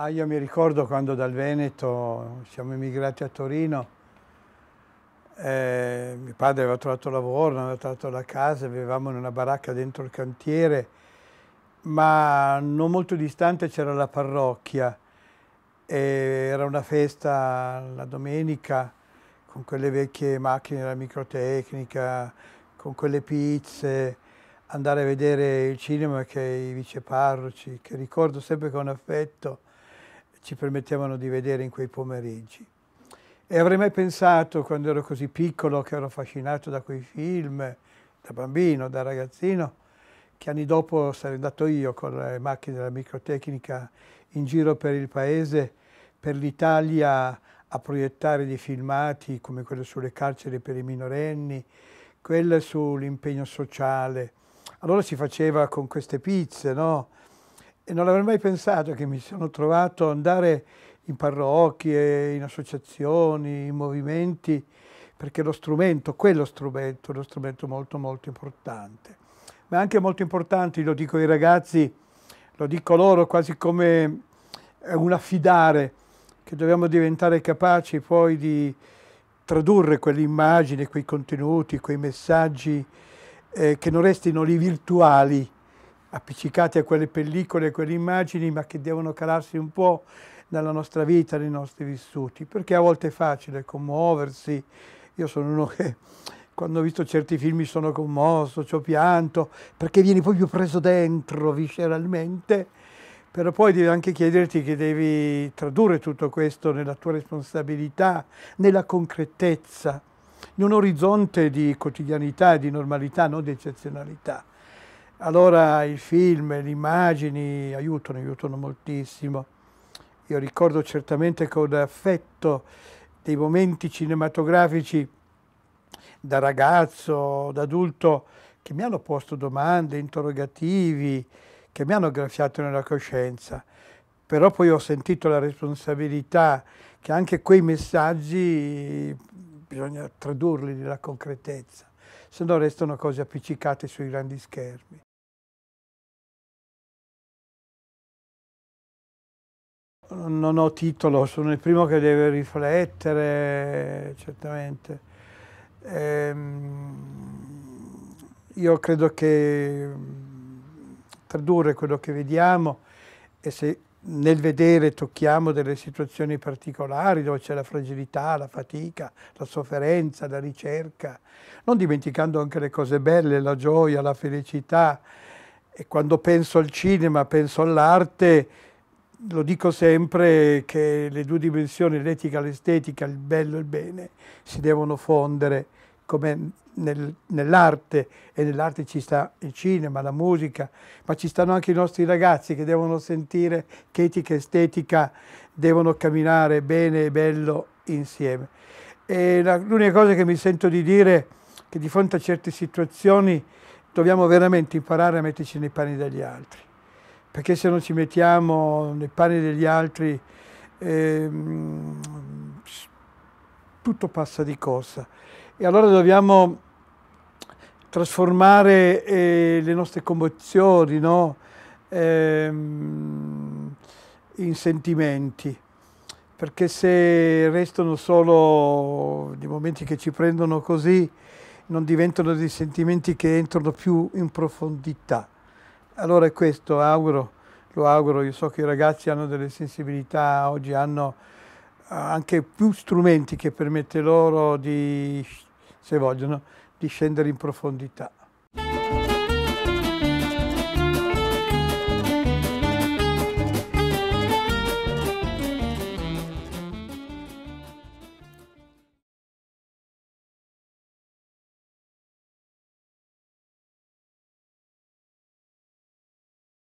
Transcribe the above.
Ah, io mi ricordo quando dal Veneto siamo emigrati a Torino, eh, mio padre aveva trovato lavoro, aveva trovato la casa, vivevamo in una baracca dentro il cantiere, ma non molto distante c'era la parrocchia, era una festa la domenica con quelle vecchie macchine della microtecnica, con quelle pizze, andare a vedere il cinema che i viceparroci, che ricordo sempre con affetto, ci permettevano di vedere in quei pomeriggi. E avrei mai pensato, quando ero così piccolo, che ero affascinato da quei film, da bambino, da ragazzino, che anni dopo sarei andato io con le macchine della microtecnica in giro per il paese, per l'Italia, a proiettare dei filmati come quello sulle carceri per i minorenni, quello sull'impegno sociale. Allora si faceva con queste pizze, no? E non avrei mai pensato che mi sono trovato ad andare in parrocchie, in associazioni, in movimenti, perché lo strumento, quello strumento, è uno strumento molto molto importante. Ma è anche molto importante, lo dico ai ragazzi, lo dico loro quasi come eh, un affidare, che dobbiamo diventare capaci poi di tradurre quelle immagini, quei contenuti, quei messaggi eh, che non restino lì virtuali, appiccicati a quelle pellicole, a quelle immagini, ma che devono calarsi un po' nella nostra vita, nei nostri vissuti, perché a volte è facile commuoversi. Io sono uno che quando ho visto certi film mi sono commosso, ci ho pianto, perché vieni proprio preso dentro visceralmente, però poi devi anche chiederti che devi tradurre tutto questo nella tua responsabilità, nella concretezza, in un orizzonte di quotidianità, e di normalità, non di eccezionalità. Allora il film, le immagini aiutano, aiutano moltissimo. Io ricordo certamente con affetto dei momenti cinematografici da ragazzo, da adulto, che mi hanno posto domande, interrogativi, che mi hanno graffiato nella coscienza. Però poi ho sentito la responsabilità che anche quei messaggi bisogna tradurli nella concretezza, se no restano cose appiccicate sui grandi schermi. non ho titolo, sono il primo che deve riflettere, certamente. Ehm, io credo che mm, tradurre quello che vediamo e se nel vedere tocchiamo delle situazioni particolari dove c'è la fragilità, la fatica, la sofferenza, la ricerca, non dimenticando anche le cose belle, la gioia, la felicità. E quando penso al cinema, penso all'arte, lo dico sempre che le due dimensioni, l'etica e l'estetica, il bello e il bene, si devono fondere come nel, nell'arte e nell'arte ci sta il cinema, la musica, ma ci stanno anche i nostri ragazzi che devono sentire che etica e estetica devono camminare bene e bello insieme. l'unica cosa che mi sento di dire è che di fronte a certe situazioni dobbiamo veramente imparare a metterci nei panni degli altri perché se non ci mettiamo nei panni degli altri eh, tutto passa di corsa. E allora dobbiamo trasformare eh, le nostre commozioni no? eh, in sentimenti, perché se restano solo dei momenti che ci prendono così, non diventano dei sentimenti che entrano più in profondità. Allora è questo, auguro, lo auguro, io so che i ragazzi hanno delle sensibilità, oggi hanno eh, anche più strumenti che permette loro di, se vogliono, di scendere in profondità.